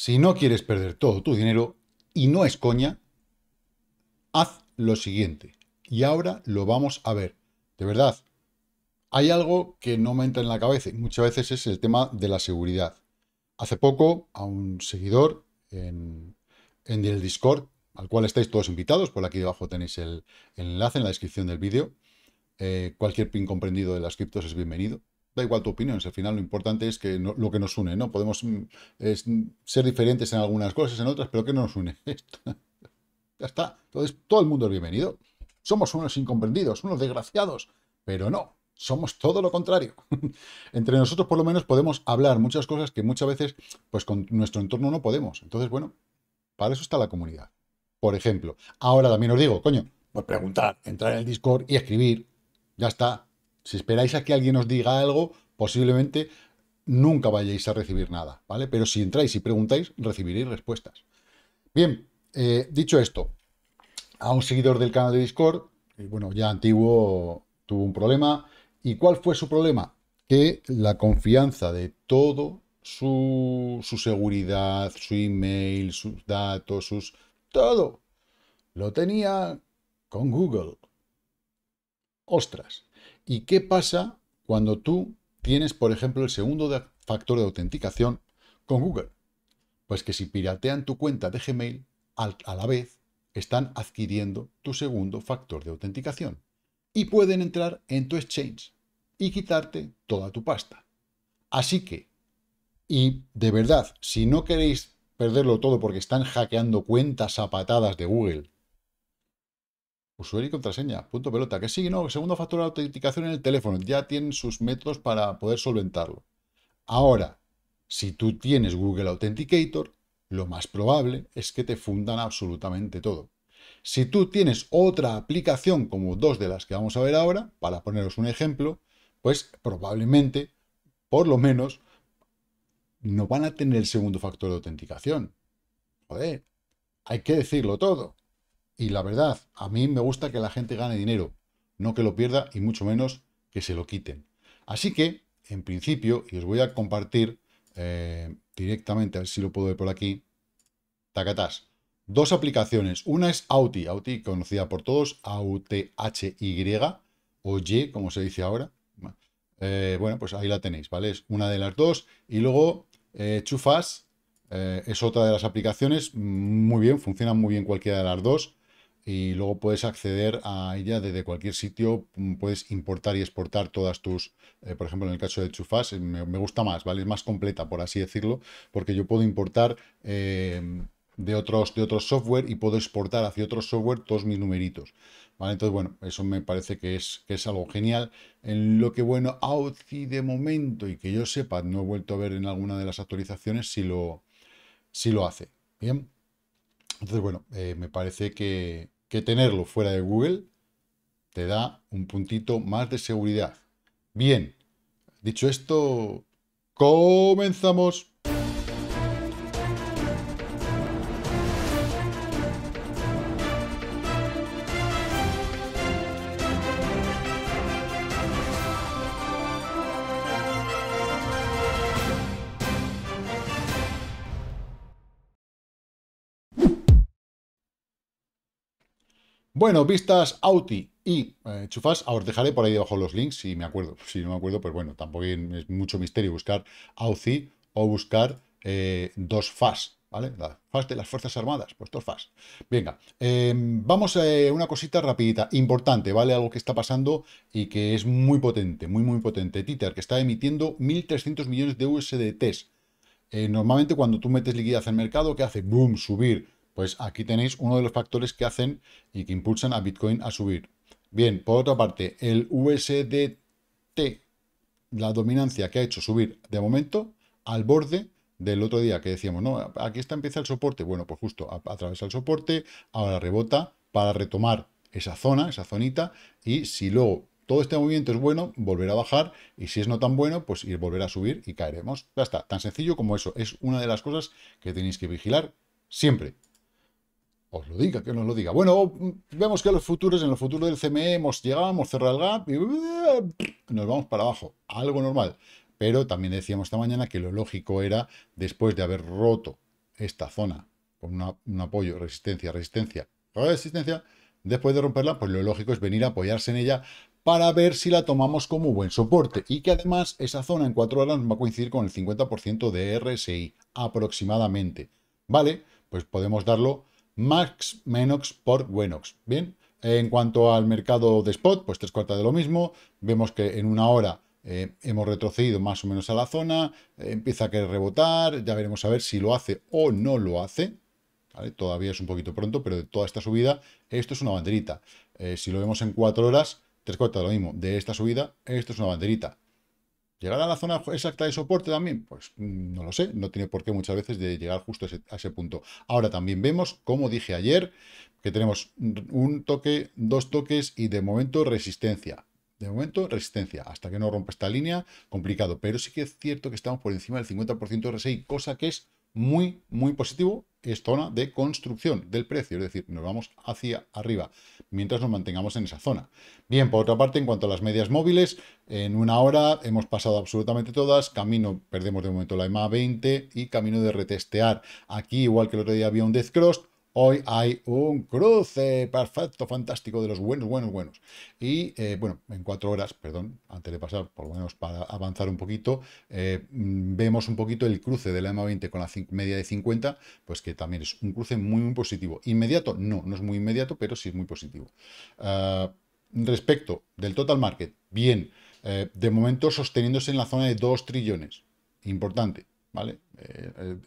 Si no quieres perder todo tu dinero, y no es coña, haz lo siguiente. Y ahora lo vamos a ver. De verdad, hay algo que no me entra en la cabeza y muchas veces es el tema de la seguridad. Hace poco a un seguidor en, el Discord, al cual estáis todos invitados, por aquí debajo tenéis el, enlace en la descripción del vídeo, eh, cualquier pin comprendido de las criptos es bienvenido da igual tu opinión, al final lo importante es que lo que nos une, ¿no? Podemos mm, mm, ser diferentes en algunas cosas, en otras, pero que nos une. ya está. Entonces, todo el mundo es bienvenido. Somos unos incomprendidos, unos desgraciados, pero no, somos todo lo contrario. Entre nosotros, por lo menos, podemos hablar muchas cosas que muchas veces, pues con nuestro entorno no podemos. Entonces, bueno, para eso está la comunidad. Por ejemplo, ahora también os digo, coño, pues preguntar, entrar en el Discord y escribir. Ya está. Si esperáis a que alguien os diga algo, posiblemente nunca vayáis a recibir nada, ¿vale? Pero si entráis y preguntáis, recibiréis respuestas. Bien, eh, dicho esto, a un seguidor del canal de Discord, eh, bueno, ya antiguo tuvo un problema. ¿Y cuál fue su problema? Que la confianza de todo, su, su seguridad, su email, sus datos, sus... Todo lo tenía con Google. Ostras. ¿Y qué pasa cuando tú tienes, por ejemplo, el segundo factor de autenticación con Google? Pues que si piratean tu cuenta de Gmail, a la vez están adquiriendo tu segundo factor de autenticación y pueden entrar en tu exchange y quitarte toda tu pasta. Así que, y de verdad, si no queréis perderlo todo porque están hackeando cuentas a patadas de Google Usuario y contraseña, punto pelota. Que sí, no, segundo factor de autenticación en el teléfono. Ya tienen sus métodos para poder solventarlo. Ahora, si tú tienes Google Authenticator, lo más probable es que te fundan absolutamente todo. Si tú tienes otra aplicación, como dos de las que vamos a ver ahora, para poneros un ejemplo, pues probablemente, por lo menos, no van a tener el segundo factor de autenticación. Joder, hay que decirlo todo. Y la verdad, a mí me gusta que la gente gane dinero, no que lo pierda y mucho menos que se lo quiten. Así que, en principio, y os voy a compartir eh, directamente, a ver si lo puedo ver por aquí, tacatás, dos aplicaciones. Una es Auti, Auti conocida por todos, A-U-T-H-Y, o Y, como se dice ahora. Eh, bueno, pues ahí la tenéis, ¿vale? Es una de las dos. Y luego Chufas eh, es otra de las aplicaciones. Mm, muy bien, funciona muy bien cualquiera de las dos y luego puedes acceder a ella desde cualquier sitio, mm, puedes importar y exportar todas tus, eh, por ejemplo en el caso de Chufas, eh, me, gusta más, ¿vale? Es más completa, por así decirlo, porque yo puedo importar eh, de, otros, de otros software y puedo exportar hacia otros software todos mis numeritos. ¿Vale? Entonces, bueno, eso me parece que es, que es algo genial. En lo que, bueno, y de momento, y que yo sepa, no he vuelto a ver en alguna de las actualizaciones si lo, si lo hace. Bien. Entonces, bueno, eh, me parece que, que tenerlo fuera de Google te da un puntito más de seguridad. Bien, dicho esto, comenzamos. Bueno, vistas Auti y eh, chufas, os dejaré por ahí debajo los links si me acuerdo. Si no me acuerdo, pues bueno, tampoco es mucho misterio buscar Auti o buscar eh, dos FAS, ¿vale? FAS de las Fuerzas Armadas, pues dos FAS. Venga, eh, vamos a una cosita rapidita, importante, ¿vale? Algo que está pasando y que es muy potente, muy, muy potente. Tether, que está emitiendo 1.300 millones de USDTs. normalmente cuando tú metes liquidez al mercado, ¿qué hace? Boom, subir pues aquí tenéis uno de los factores que hacen y que impulsan a Bitcoin a subir. Bien, por otra parte, el USDT, la dominancia que ha hecho subir de momento al borde del otro día que decíamos, no, aquí está empieza el soporte. Bueno, pues justo a través del soporte, ahora rebota para retomar esa zona, esa zonita, y si luego todo este movimiento es bueno, volverá a bajar, y si es no tan bueno, pues ir, volver a subir y caeremos. Ya está, tan sencillo como eso. Es una de las cosas que tenéis que vigilar siempre os lo diga, que nos lo diga. Bueno, vemos que los futuros, en los futuros del CME hemos llegado, hemos cerrado el gap y eh, nos vamos para abajo. Algo normal. Pero también decíamos esta mañana que lo lógico era, después de haber roto esta zona con un apoyo, resistencia, resistencia, resistencia, después de romperla, pues lo lógico es venir a apoyarse en ella para ver si la tomamos como buen soporte y que además esa zona en cuatro horas va a coincidir con el 50% de RSI aproximadamente. ¿Vale? Pues podemos darlo Max Menox por Wenox. Bien, en cuanto al mercado de spot, pues tres cuartas de lo mismo. Vemos que en una hora eh, hemos retrocedido más o menos a la zona, eh, empieza a querer rebotar, ya veremos a ver si lo hace o no lo hace. Todavía es un poquito pronto, pero de toda esta subida, esto es una banderita. Eh, si lo vemos en cuatro horas, tres cuartas de lo mismo. De esta subida, esto es una banderita. ¿Llegar a la zona exacta de soporte también? Pues mm, no lo sé, no tiene por qué muchas veces de llegar justo a ese, punto. Ahora también vemos, como dije ayer, que tenemos un toque, dos toques y de momento resistencia. De momento, resistencia. Hasta que no rompa esta línea, complicado. Pero sí que es cierto que estamos por encima del 50% de R6, cosa que es muy, muy positivo es zona de construcción del precio, es decir, nos vamos hacia arriba mientras nos mantengamos en esa zona. Bien, por otra parte, en cuanto a las medias móviles, en una hora hemos pasado absolutamente todas, camino, perdemos de momento la EMA 20 y camino de retestear. Aquí, igual que el otro día había un death cross, Hoy hay un cruce perfecto, fantástico, de los buenos, buenos, buenos. Y eh, bueno, en cuatro horas, perdón, antes de pasar, por lo menos para avanzar un poquito, eh, mm, vemos un poquito el cruce de la M20 con la media de 50, pues que también es un cruce muy, muy positivo. ¿Inmediato? No, no es muy inmediato, pero sí es muy positivo. Eh, respecto del total market, bien, de momento sosteniéndose en la zona de 2 trillones. Importante, ¿vale?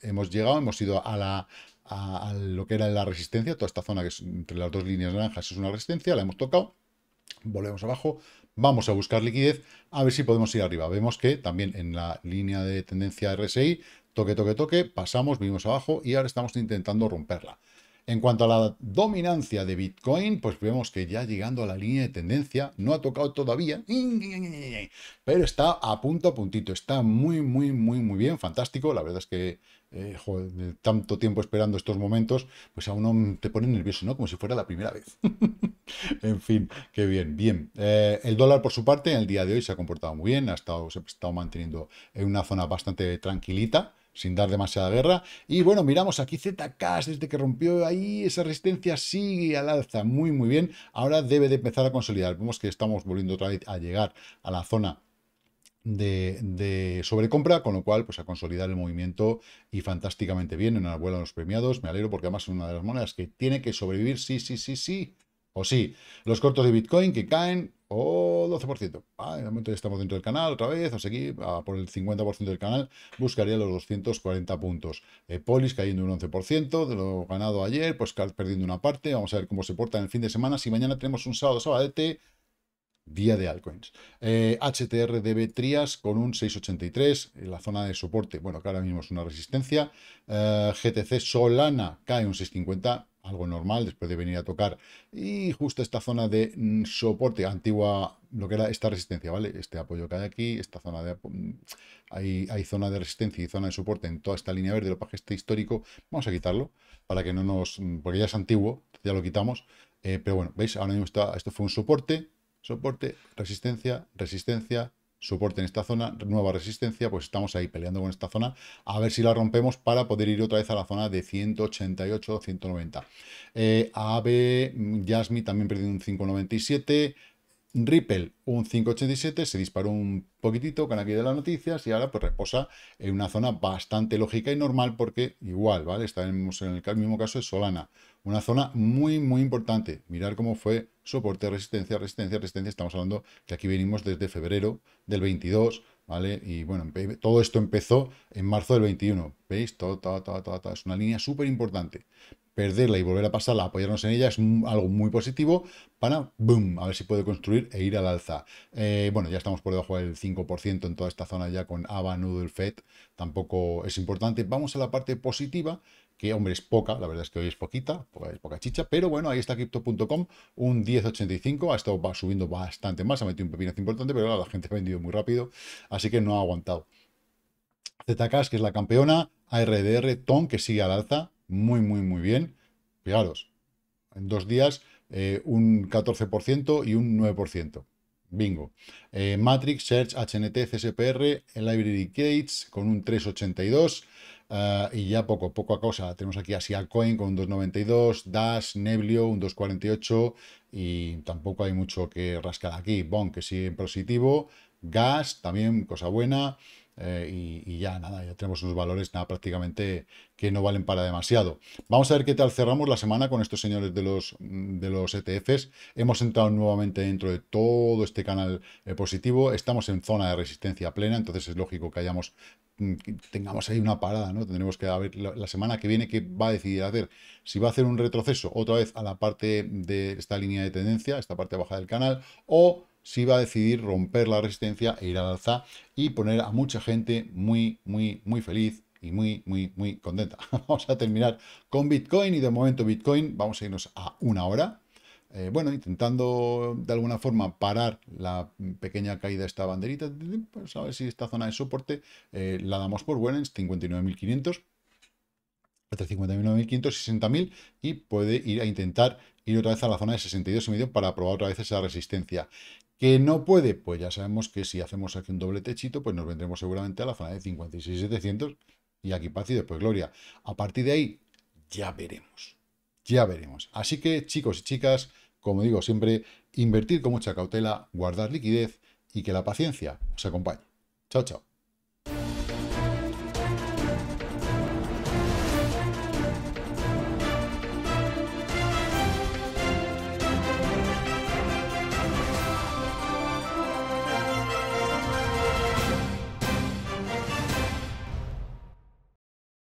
hemos llegado, hemos ido a la a, lo que era la resistencia, toda esta zona que es entre las dos líneas naranjas es una resistencia, la hemos tocado, volvemos abajo, vamos a buscar liquidez, a ver si podemos ir arriba. Vemos que también en la línea de tendencia RSI, toque, toque, toque, pasamos, vinimos abajo y ahora estamos intentando romperla. En cuanto a la dominancia de Bitcoin, pues vemos que ya llegando a la línea de tendencia, no ha tocado todavía, pero está a punto a puntito, está muy, muy, muy, muy bien, fantástico. La verdad es que eh, tanto tiempo esperando estos momentos, pues a uno te pone nervioso, ¿no? Como si fuera la primera vez. en fin, qué bien, bien. Eh, el dólar, por su parte, en el día de hoy se ha comportado muy bien, ha estado, se ha estado manteniendo en una zona bastante tranquilita sin dar demasiada guerra. Y bueno, miramos aquí ZK, desde que rompió ahí, esa resistencia sigue al alza, muy muy bien. Ahora debe de empezar a consolidar. Vemos que estamos volviendo otra vez a llegar a la zona de, sobrecompra, con lo cual, pues a consolidar el movimiento y fantásticamente bien. en Enhorabuena a los premiados, me alegro porque además es una de las monedas que tiene que sobrevivir, sí, sí, sí, sí. O sí, los cortos de Bitcoin que caen, o 12%. Ah, de momento estamos dentro del canal otra vez, o sea ah, por el 50% del canal, buscaría los 240 puntos. Eh, Polis cayendo un 11%, de lo ganado ayer, pues perdiendo una parte. Vamos a ver cómo se porta en el fin de semana. Si mañana tenemos un sábado, sábado, día de altcoins. HTR eh, de Betrias con un 683, en eh, la zona de soporte, bueno, que ahora mismo es una resistencia. Eh, GTC Solana cae un 650, algo normal después de venir a tocar. Y justo esta zona de mm, soporte, antigua, lo que era esta resistencia, ¿vale? Este apoyo cae aquí, esta zona de... Mm, hay, hay zona de resistencia y zona de soporte en toda esta línea verde, lo que este histórico. Vamos a quitarlo para que no nos... Mm, porque ya es antiguo, ya lo quitamos. pero bueno, ¿veis? Ahora mismo está, esto fue un soporte, soporte, resistencia, resistencia, soporte en esta zona, nueva resistencia, pues estamos ahí peleando con esta zona, a ver si la rompemos para poder ir otra vez a la zona de 188, 190. Eh, AB, Jasmine también perdió un 597, Ripple un 587, se disparó un poquitito con aquí de las noticias y ahora pues reposa en una zona bastante lógica y normal porque igual, ¿vale? Estaremos en el mismo caso de Solana, una zona muy, muy importante. Mirar cómo fue soporte, resistencia, resistencia, resistencia. Estamos hablando que aquí venimos desde febrero del 22, ¿vale? Y bueno, todo esto empezó en marzo del 21, ¿veis? Todo, Es una línea súper importante. Perderla y volver a pasarla, apoyarnos en ella es algo muy positivo para, boom, a ver si puede construir e ir al alza. Eh, bueno, ya estamos por debajo del 5% en toda esta zona ya con ABA, Noodle, FED, tampoco es importante. Vamos a la parte positiva, que hombre es poca, la verdad es que hoy es poquita, poca, poca chicha, pero bueno, ahí está Crypto.com, un 10.85, ha estado subiendo bastante más, ha metido un pepinazo importante, pero la gente ha vendido muy rápido, así que no ha aguantado. ZKS, que es la campeona, ARDR, TON, que sigue al alza, muy, muy, muy bien. Fijaros, en dos días eh, un 14% y un 9%. Bingo. Eh, Matrix, Search, HNT, CSPR, Library Gates con un 382. Ah, y ya poco, poco a cosa. Tenemos aquí a Coin con un 2.92, Dash, Neblio, un 2.48 y tampoco hay mucho que rascar aquí. Bon, que sigue en positivo, Gas, también cosa buena. Eh, y, ya nada, ya tenemos unos valores nada, prácticamente que no valen para demasiado. Vamos a ver qué tal cerramos la semana con estos señores de los, mm, de los ETFs. Hemos entrado nuevamente dentro de todo este canal eh, positivo. Estamos en zona de resistencia plena, entonces es lógico que hayamos mm, tengamos ahí una parada, ¿no? Tendremos que ver la, la, semana que viene qué va a decidir hacer. Si va a hacer un retroceso otra vez a la parte de esta línea de tendencia, esta parte baja del canal, o si va a decidir romper la resistencia e ir al alza y poner a mucha gente muy, muy, muy feliz y muy, muy, muy contenta. vamos a terminar con Bitcoin y de momento Bitcoin, vamos a irnos a una hora. Eh, bueno, intentando de alguna forma parar la pequeña caída de esta banderita, pues a ver si esta zona de soporte eh, la damos por buena 59.500 entre y puede ir a intentar ir otra vez a la zona de 62,5 para probar otra vez esa resistencia. ¿Que no puede? Pues ya sabemos que si hacemos aquí un doble techito, pues nos vendremos seguramente a la zona de 56,700 y aquí paz y después gloria. A partir de ahí, ya veremos. Ya veremos. Así que, chicos y chicas, como digo siempre, invertir con mucha cautela, guardar liquidez y que la paciencia os acompañe. Chao, chao.